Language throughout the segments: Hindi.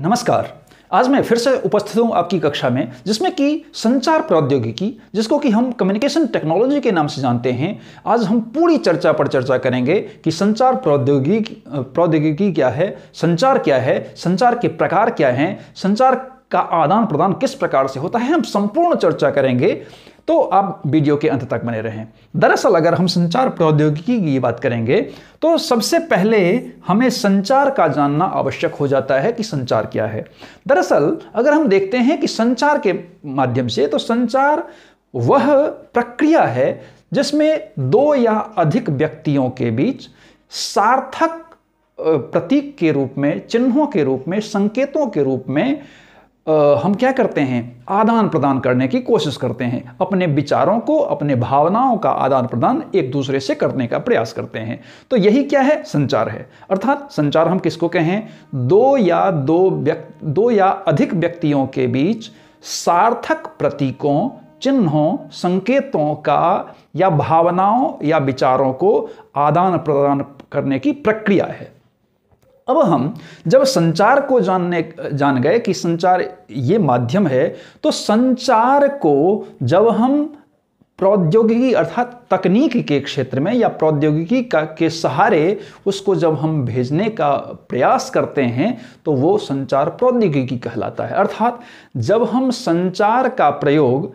नमस्कार आज मैं फिर से उपस्थित हूँ आपकी कक्षा में जिसमें कि संचार प्रौद्योगिकी जिसको कि हम कम्युनिकेशन टेक्नोलॉजी के नाम से जानते हैं आज हम पूरी चर्चा पर चर्चा करेंगे कि संचार प्रौद्योगिकी प्रौद्योगिकी क्या है संचार क्या है संचार के प्रकार क्या हैं संचार का आदान प्रदान किस प्रकार से होता है हम संपूर्ण चर्चा करेंगे तो आप वीडियो के अंत तक बने रहें दरअसल अगर हम संचार प्रौद्योगिकी की बात करेंगे तो सबसे पहले हमें संचार का जानना आवश्यक हो जाता है कि संचार क्या है दरअसल अगर हम देखते हैं कि संचार के माध्यम से तो संचार वह प्रक्रिया है जिसमें दो या अधिक व्यक्तियों के बीच सार्थक प्रतीक के रूप में चिन्हों के रूप में संकेतों के रूप में हम क्या करते हैं आदान प्रदान करने की कोशिश करते हैं अपने विचारों को अपने भावनाओं का आदान प्रदान एक दूसरे से करने का प्रयास करते हैं तो यही क्या है संचार है अर्थात संचार हम किसको कहें दो या दो व्यक्ति दो या अधिक व्यक्तियों के बीच सार्थक प्रतीकों चिन्हों संकेतों का या भावनाओं या विचारों को आदान प्रदान करने की प्रक्रिया है अब हम जब संचार को जानने जान गए कि संचार ये माध्यम है तो संचार को जब हम प्रौद्योगिकी अर्थात तकनीक के क्षेत्र में या प्रौद्योगिकी का के सहारे उसको जब हम भेजने का प्रयास करते हैं तो वो संचार प्रौद्योगिकी कहलाता है अर्थात जब हम संचार का प्रयोग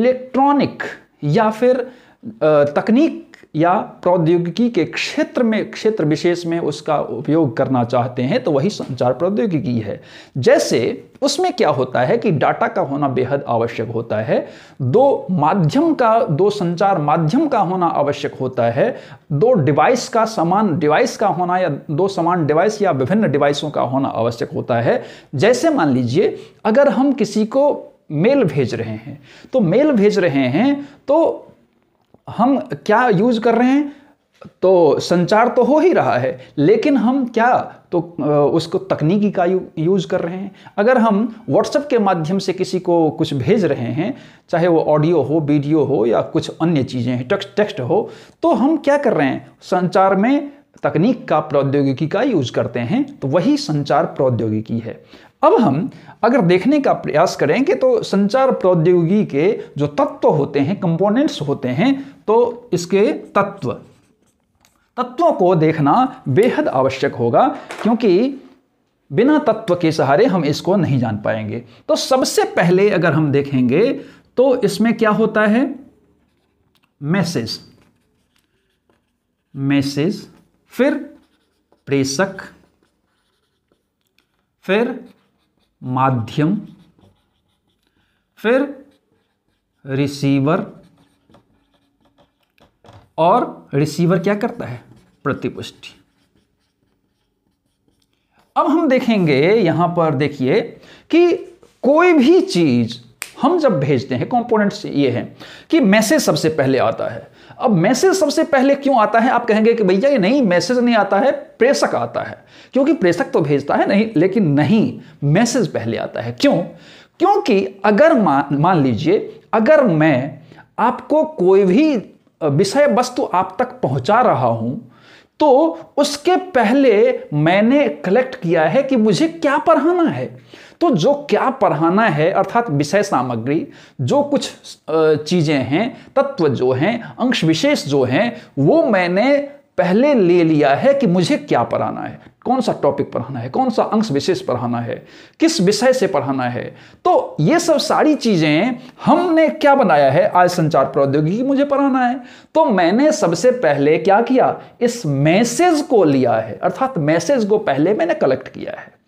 इलेक्ट्रॉनिक या फिर तकनीक या प्रौद्योगिकी के क्षेत्र में क्षेत्र विशेष में उसका उपयोग करना चाहते हैं तो वही संचार प्रौद्योगिकी है जैसे उसमें क्या होता है कि डाटा का होना बेहद आवश्यक होता है दो माध्यम का दो संचार माध्यम का होना आवश्यक होता है दो डिवाइस का समान डिवाइस का होना या दो समान डिवाइस या विभिन्न डिवाइसों का होना आवश्यक होता है जैसे मान लीजिए अगर हम किसी को मेल भेज रहे हैं तो मेल भेज रहे हैं तो हम क्या यूज कर रहे हैं तो संचार तो हो ही रहा है लेकिन हम क्या तो उसको तकनीकी का यू, यूज़ कर रहे हैं अगर हम व्हाट्सएप के माध्यम से किसी को कुछ भेज रहे हैं चाहे वो ऑडियो हो वीडियो हो या कुछ अन्य चीज़ें हैं टेक्स्ट टेक्स्ट हो तो हम क्या कर रहे हैं संचार में तकनीक का प्रौद्योगिकी का यूज़ करते हैं तो वही संचार प्रौद्योगिकी है अब हम अगर देखने का प्रयास करेंगे तो संचार प्रौद्योगिकी के जो तत्व होते हैं कंपोनेंट्स होते हैं तो इसके तत्व तत्वों को देखना बेहद आवश्यक होगा क्योंकि बिना तत्व के सहारे हम इसको नहीं जान पाएंगे तो सबसे पहले अगर हम देखेंगे तो इसमें क्या होता है मैसेज मैसेज फिर प्रेषक फिर माध्यम फिर रिसीवर और रिसीवर क्या करता है प्रतिपुष्टि अब हम देखेंगे यहां पर देखिए कि कोई भी चीज हम जब भेजते हैं कंपोनेंट्स ये हैं कि मैसेज सबसे पहले आता है अब मैसेज सबसे पहले क्यों आता है आप कहेंगे कि भैया ये नहीं मैसेज नहीं आता है प्रेषक आता है क्योंकि प्रेषक तो भेजता है नहीं लेकिन नहीं मैसेज पहले आता है क्यों क्योंकि अगर मान मान लीजिए अगर मैं आपको कोई भी विषय वस्तु आप तक पहुंचा रहा हूं तो उसके पहले मैंने कलेक्ट किया है कि मुझे क्या पढ़ाना है तो जो क्या पढ़ाना है अर्थात विषय सामग्री जो कुछ चीज़ें हैं तत्व जो हैं अंश विशेष जो हैं वो मैंने पहले ले लिया है कि मुझे क्या पढ़ाना है कौन सा टॉपिक पढ़ाना है कौन सा अंश विशेष पढ़ाना है किस विषय से पढ़ाना है तो ये सब सारी चीजें हमने क्या बनाया है आज संचार प्रौद्योगिकी मुझे पढ़ाना है तो मैंने सबसे पहले क्या किया इस मैसेज को लिया है अर्थात मैसेज को पहले मैंने कलेक्ट किया है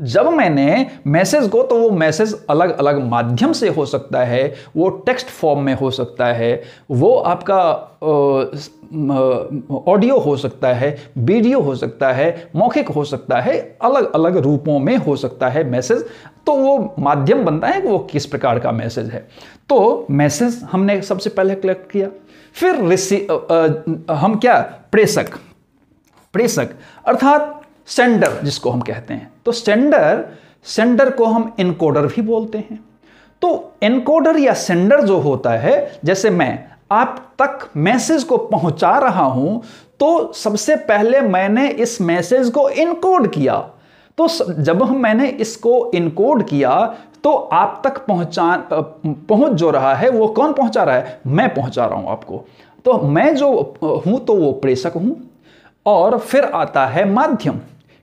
जब मैंने मैसेज को तो वो मैसेज अलग अलग माध्यम से हो सकता है वो टेक्स्ट फॉर्म में हो सकता है वो आपका ऑडियो हो सकता है वीडियो हो सकता है मौखिक हो सकता है अलग अलग रूपों में हो सकता है मैसेज तो वो माध्यम बनता है कि वो किस प्रकार का मैसेज है तो मैसेज हमने सबसे पहले कलेक्ट किया फिर रिसी हम क्या प्रेषक प्रेषक अर्थात सेंडर जिसको हम कहते हैं तो सेंडर सेंडर को हम इनकोडर भी बोलते हैं तो इनकोडर या सेंडर जो होता है जैसे मैं आप तक मैसेज को पहुंचा रहा हूं तो सबसे पहले मैंने इस मैसेज को इनकोड किया तो जब हम मैंने इसको इनकोड किया तो आप तक पहुंचा पहुंच जो रहा है वो कौन पहुंचा रहा है मैं पहुंचा रहा हूं आपको तो मैं जो हूं तो वो प्रेषक हूं और फिर आता है माध्यम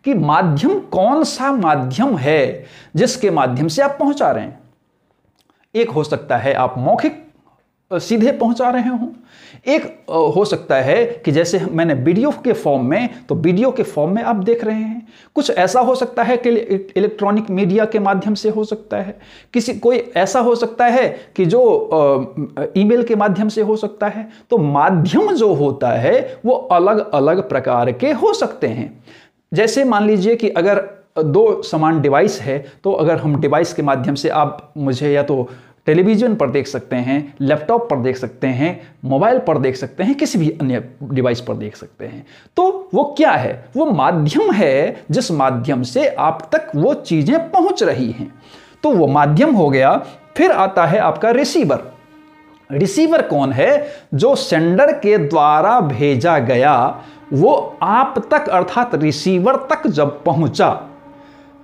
कि माध्यम कौन सा माध्यम है जिसके माध्यम से आप पहुंचा रहे हैं एक हो सकता है आप मौखिक सीधे पहुंचा रहे हो एक हो सकता है कि जैसे मैंने वीडियो के फॉर्म में तो वीडियो के फॉर्म में आप देख रहे हैं कुछ ऐसा हो सकता है कि इलेक्ट्रॉनिक मीडिया के माध्यम से हो सकता है किसी कोई ऐसा हो सकता है कि जो ईमेल के माध्यम से हो सकता है तो माध्यम जो होता है वो अलग अलग प्रकार के हो सकते हैं जैसे मान लीजिए कि अगर दो समान डिवाइस है तो अगर हम डिवाइस के माध्यम से आप मुझे या तो टेलीविज़न पर देख सकते हैं लैपटॉप पर देख सकते हैं मोबाइल पर देख सकते हैं किसी भी अन्य डिवाइस पर देख सकते हैं तो वो क्या है वो माध्यम है जिस माध्यम से आप तक वो चीज़ें पहुंच रही हैं तो वो माध्यम हो गया फिर आता है आपका रिसीवर रिसीवर कौन है जो सेंडर के द्वारा भेजा गया वो आप तक अर्थात रिसीवर तक जब पहुंचा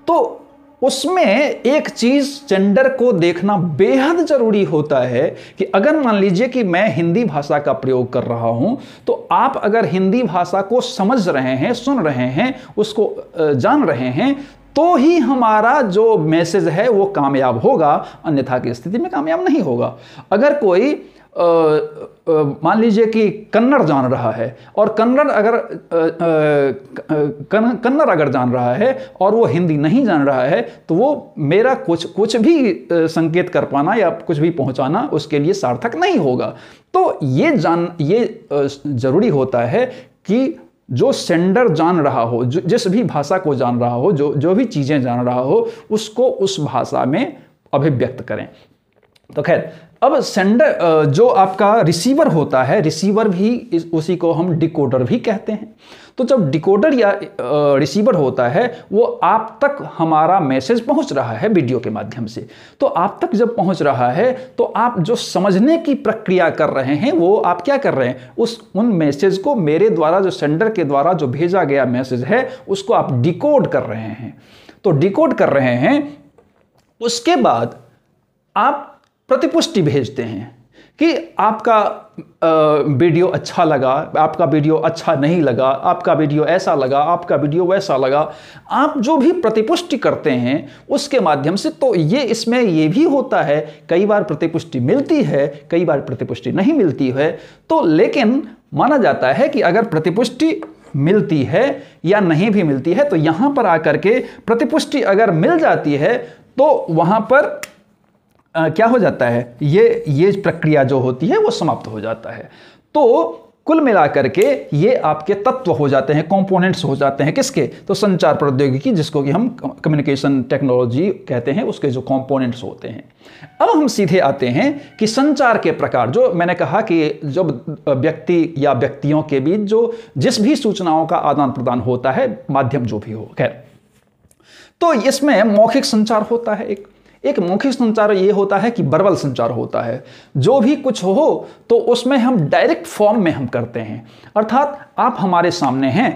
तो उसमें एक चीज जेंडर को देखना बेहद जरूरी होता है कि अगर मान लीजिए कि मैं हिंदी भाषा का प्रयोग कर रहा हूं तो आप अगर हिंदी भाषा को समझ रहे हैं सुन रहे हैं उसको जान रहे हैं तो ही हमारा जो मैसेज है वो कामयाब होगा अन्यथा की स्थिति में कामयाब नहीं होगा अगर कोई मान लीजिए कि कन्नड़ जान रहा है और कन्नड़ अगर कन्नड़ अगर जान रहा है और वो हिंदी नहीं जान रहा है तो वो मेरा कुछ कुछ भी संकेत कर पाना या कुछ भी पहुंचाना उसके लिए सार्थक नहीं होगा तो ये जान ये ज़रूरी होता है कि जो सेंडर जान रहा हो जो जिस भी भाषा को जान रहा हो जो जो भी चीज़ें जान रहा हो उसको उस भाषा में अभिव्यक्त करें तो खैर अब सेंडर जो आपका रिसीवर होता है रिसीवर भी उसी को हम डिकोडर भी कहते हैं तो जब डिकोडर या रिसीवर होता है वो आप तक हमारा मैसेज पहुंच रहा है वीडियो के माध्यम से तो आप तक जब पहुंच रहा है तो आप जो समझने की प्रक्रिया कर रहे हैं वो आप क्या कर रहे हैं उस उन मैसेज को मेरे द्वारा जो सेंडर के द्वारा जो भेजा गया मैसेज है उसको आप डिकोड कर रहे हैं तो डिकोड कर रहे हैं उसके बाद आप प्रतिपुष्टि भेजते हैं कि आपका वीडियो अच्छा लगा आपका वीडियो अच्छा नहीं लगा आपका वीडियो ऐसा लगा आपका वीडियो वैसा लगा आप जो भी प्रतिपुष्टि करते हैं उसके माध्यम से तो ये इसमें ये भी होता है कई बार प्रतिपुष्टि मिलती है कई बार प्रतिपुष्टि नहीं मिलती है तो लेकिन माना जाता है कि अगर प्रतिपुष्टि मिलती है या नहीं भी मिलती है तो यहाँ पर आकर के प्रतिपुष्टि अगर मिल जाती है तो वहाँ पर आ, क्या हो जाता है ये ये प्रक्रिया जो होती है वो समाप्त हो जाता है तो कुल मिलाकर के ये आपके तत्व हो जाते हैं कंपोनेंट्स हो जाते हैं किसके तो संचार प्रौद्योगिकी जिसको कि हम कम्युनिकेशन टेक्नोलॉजी कहते हैं उसके जो कंपोनेंट्स होते हैं अब हम सीधे आते हैं कि संचार के प्रकार जो मैंने कहा कि जब व्यक्ति या व्यक्तियों के बीच जो जिस भी सूचनाओं का आदान प्रदान होता है माध्यम जो भी हो खैर तो इसमें मौखिक संचार होता है एक एक मौखिक संचार ये होता है कि बर्बल संचार होता है जो भी कुछ हो तो उसमें हम डायरेक्ट फॉर्म में हम करते हैं अर्थात आप हमारे सामने हैं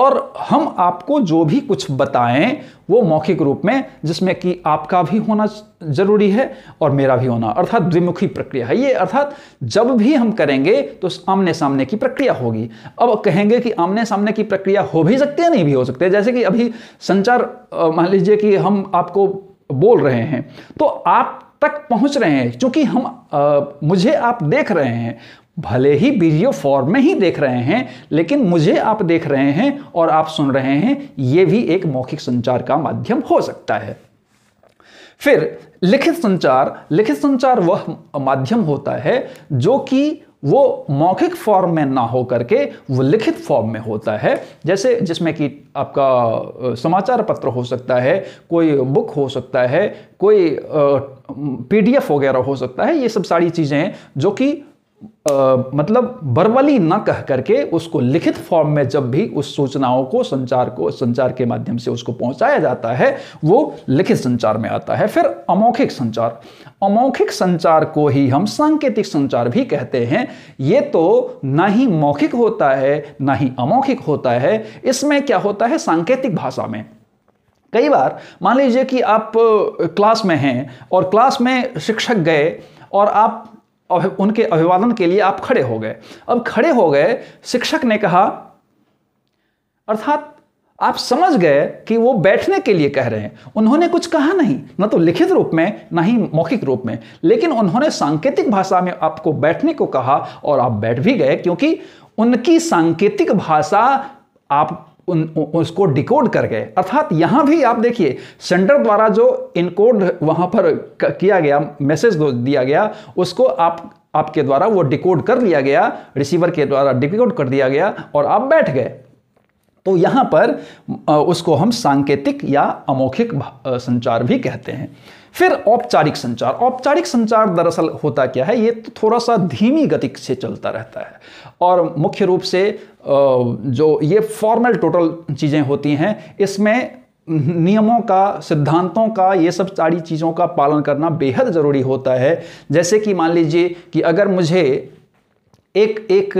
और हम आपको जो भी कुछ बताएं वो मौखिक रूप में जिसमें कि आपका भी होना जरूरी है और मेरा भी होना अर्थात द्विमुखी प्रक्रिया है ये अर्थात जब भी हम करेंगे तो आमने सामने की प्रक्रिया होगी अब कहेंगे कि आमने सामने की प्रक्रिया हो भी सकती है नहीं भी हो सकती है जैसे कि अभी संचार मान लीजिए कि हम आपको बोल रहे हैं तो आप तक पहुंच रहे हैं क्योंकि हम आ, मुझे आप देख रहे हैं भले ही वीडियो फॉर्म में ही देख रहे हैं लेकिन मुझे आप देख रहे हैं और आप सुन रहे हैं यह भी एक मौखिक संचार का माध्यम हो सकता है फिर लिखित संचार लिखित संचार वह माध्यम होता है जो कि वो मौखिक फॉर्म में ना हो करके वो लिखित फॉर्म में होता है जैसे जिसमें कि आपका समाचार पत्र हो सकता है कोई बुक हो सकता है कोई पीडीएफ वगैरह हो सकता है ये सब सारी चीज़ें हैं जो कि आ, मतलब बरवली न कह करके उसको लिखित फॉर्म में जब भी उस सूचनाओं को संचार को संचार के माध्यम से उसको पहुंचाया जाता है वो लिखित संचार में आता है फिर अमौखिक संचार अमौखिक संचार को ही हम सांकेतिक संचार भी कहते हैं ये तो ना ही मौखिक होता है ना ही अमौखिक होता है इसमें क्या होता है सांकेतिक भाषा में कई बार मान लीजिए कि आप क्लास में हैं और क्लास में शिक्षक गए और आप उनके अभिवादन के लिए आप खड़े हो गए अब खड़े हो गए शिक्षक ने कहा अर्थात आप समझ गए कि वो बैठने के लिए कह रहे हैं उन्होंने कुछ कहा नहीं न तो लिखित रूप में ना ही मौखिक रूप में लेकिन उन्होंने सांकेतिक भाषा में आपको बैठने को कहा और आप बैठ भी गए क्योंकि उनकी सांकेतिक भाषा आप उन उसको डिकोड कर गए अर्थात यहां भी आप देखिए सेंटर द्वारा जो इनकोड वहां पर किया गया मैसेज दिया गया उसको आप आपके द्वारा वो डिकोड कर लिया गया रिसीवर के द्वारा डिकोड कर दिया गया और आप बैठ गए तो यहां पर उसको हम सांकेतिक या अमौखिक संचार भी कहते हैं फिर औपचारिक संचार औपचारिक संचार दरअसल होता क्या है ये तो थोड़ा सा धीमी गति से चलता रहता है और मुख्य रूप से जो ये फॉर्मल टोटल चीज़ें होती हैं इसमें नियमों का सिद्धांतों का ये सब सारी चीज़ों का पालन करना बेहद ज़रूरी होता है जैसे कि मान लीजिए कि अगर मुझे एक एक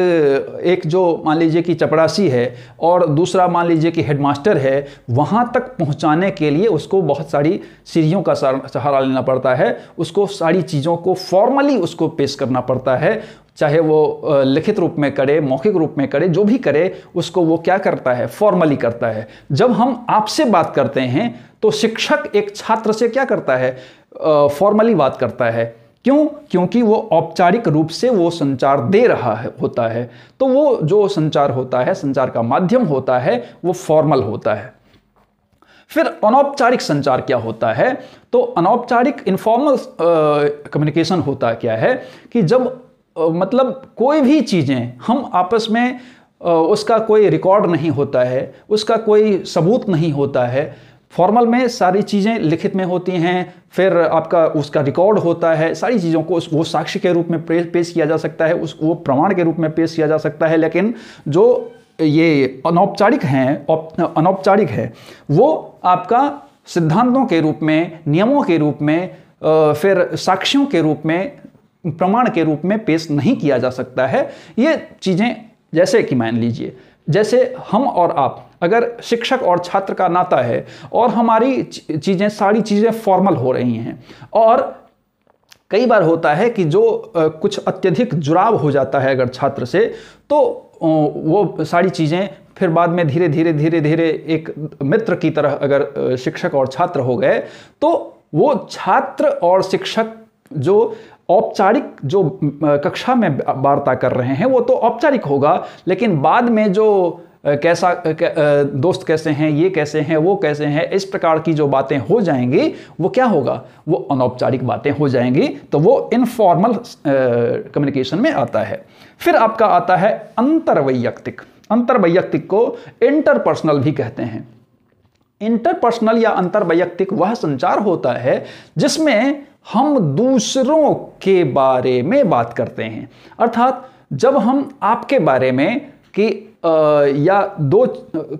एक जो मान लीजिए कि चपरासी है और दूसरा मान लीजिए कि हेडमास्टर है वहाँ तक पहुँचाने के लिए उसको बहुत सारी सीढ़ियों का सहारा लेना पड़ता है उसको सारी चीज़ों को फॉर्मली उसको पेश करना पड़ता है चाहे वो लिखित रूप में करे मौखिक रूप में करे जो भी करे उसको वो क्या करता है फॉर्मली करता है जब हम आपसे बात करते हैं तो शिक्षक एक छात्र से क्या करता है फॉर्मली बात करता है क्यों क्योंकि वो औपचारिक रूप से वो संचार दे रहा है होता है तो वो जो संचार होता है संचार का माध्यम होता है वो फॉर्मल होता है फिर अनौपचारिक संचार क्या होता है तो अनौपचारिक इनफॉर्मल कम्युनिकेशन होता क्या है कि जब आ, मतलब कोई भी चीज़ें हम आपस में आ, उसका कोई रिकॉर्ड नहीं होता है उसका कोई सबूत नहीं होता है फॉर्मल में सारी चीज़ें लिखित में होती हैं फिर आपका उसका रिकॉर्ड होता है सारी चीज़ों को वो साक्ष्य के रूप में पेश किया जा सकता है उस वो प्रमाण के रूप में पेश किया जा सकता है लेकिन जो ये अनौपचारिक हैं अनौपचारिक है वो आपका सिद्धांतों के रूप में नियमों के रूप में फिर साक्ष्यों के रूप में प्रमाण के रूप में पेश नहीं किया जा सकता है ये चीज़ें जैसे कि मान लीजिए जैसे हम और आप अगर शिक्षक और छात्र का नाता है और हमारी चीज़ें सारी चीज़ें फॉर्मल हो रही हैं और कई बार होता है कि जो कुछ अत्यधिक जुड़ाव हो जाता है अगर छात्र से तो वो सारी चीज़ें फिर बाद में धीरे धीरे धीरे धीरे एक मित्र की तरह अगर शिक्षक और छात्र हो गए तो वो छात्र और शिक्षक जो औपचारिक जो कक्षा में वार्ता कर रहे हैं वो तो औपचारिक होगा लेकिन बाद में जो कैसा दोस्त कैसे हैं ये कैसे हैं वो कैसे हैं इस प्रकार की जो बातें हो जाएंगी वो क्या होगा वो अनौपचारिक बातें हो जाएंगी तो वो इनफॉर्मल कम्युनिकेशन में आता है फिर आपका आता है अंतर्वैयक्तिक अंतर्वैयक्तिक को इंटरपर्सनल भी कहते हैं इंटरपर्सनल या अंतर्वैयक्तिक वह संचार होता है जिसमें हम दूसरों के बारे में बात करते हैं अर्थात जब हम आपके बारे में कि या दो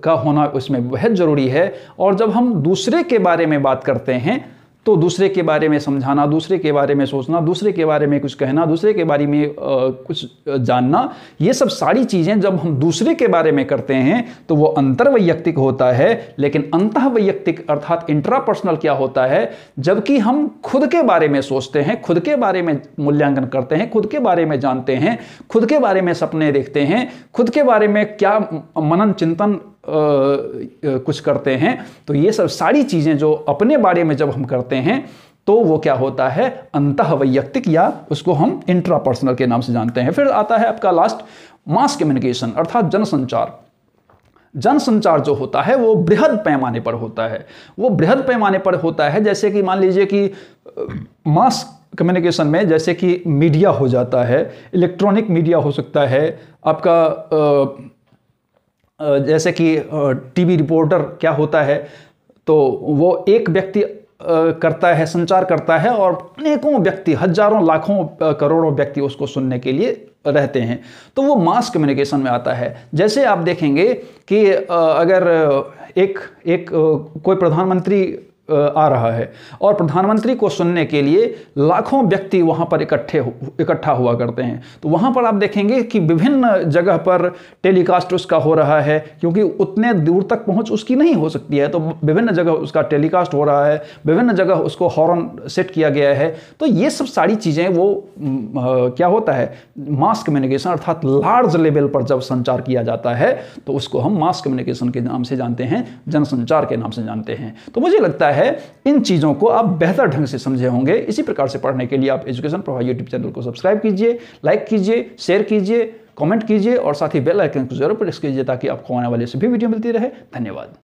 का होना उसमें बेहद ज़रूरी है और जब हम दूसरे के बारे में बात करते हैं तो दूसरे के बारे में समझाना दूसरे के बारे में सोचना दूसरे के बारे में कुछ कहना दूसरे के बारे में आ, कुछ जानना ये सब सारी चीज़ें जब हम दूसरे के बारे में करते हैं तो वो अंतर्वैयक्तिक होता है लेकिन अंतःवैयक्तिक अर्थात इंट्रापर्सनल क्या होता है जबकि हम खुद के बारे में सोचते हैं खुद के बारे में मूल्यांकन करते हैं खुद के बारे में जानते हैं खुद के बारे में सपने देखते हैं खुद के बारे में क्या मनन चिंतन कुछ करते हैं तो ये सब सारी चीज़ें जो अपने बारे में जब हम करते हैं तो वो क्या होता है अंत वैयक्तिक या उसको हम इंट्रा पर्सनल के नाम से जानते हैं फिर आता है आपका लास्ट मास कम्युनिकेशन अर्थात जनसंचार जनसंचार जो होता है वो बृहद पैमाने पर होता है वो बृहद पैमाने पर होता है जैसे कि मान लीजिए कि मास कम्युनिकेशन में जैसे कि मीडिया हो जाता है इलेक्ट्रॉनिक मीडिया हो सकता है आपका जैसे कि टीवी रिपोर्टर क्या होता है तो वो एक व्यक्ति करता है संचार करता है और अनेकों व्यक्ति हजारों लाखों करोड़ों व्यक्ति उसको सुनने के लिए रहते हैं तो वो मास कम्युनिकेशन में आता है जैसे आप देखेंगे कि अगर एक एक कोई प्रधानमंत्री आ रहा है और प्रधानमंत्री को सुनने के लिए लाखों व्यक्ति वहां पर इकट्ठे इकट्ठा हुआ करते हैं तो वहां पर आप देखेंगे कि विभिन्न जगह पर टेलीकास्ट उसका हो रहा है क्योंकि उतने दूर तक पहुंच उसकी नहीं हो सकती है तो विभिन्न जगह उसका टेलीकास्ट हो रहा है विभिन्न जगह उसको हॉर्न सेट किया गया है तो ये सब सारी चीज़ें वो क्या होता है मास कम्युनिकेशन अर्थात लार्ज लेवल पर जब संचार किया जाता है तो उसको हम मास कम्युनिकेशन के नाम से जानते हैं जनसंचार के नाम से जानते हैं तो मुझे लगता है है इन चीज़ों को आप बेहतर ढंग से समझे होंगे इसी प्रकार से पढ़ने के लिए आप एजुकेशन प्रभाव यूट्यूब चैनल को सब्सक्राइब कीजिए लाइक कीजिए शेयर कीजिए कमेंट कीजिए और साथ ही बेल आइकन को जरूर प्रेस कीजिए ताकि आपको आने वाले सभी वीडियो मिलती रहे धन्यवाद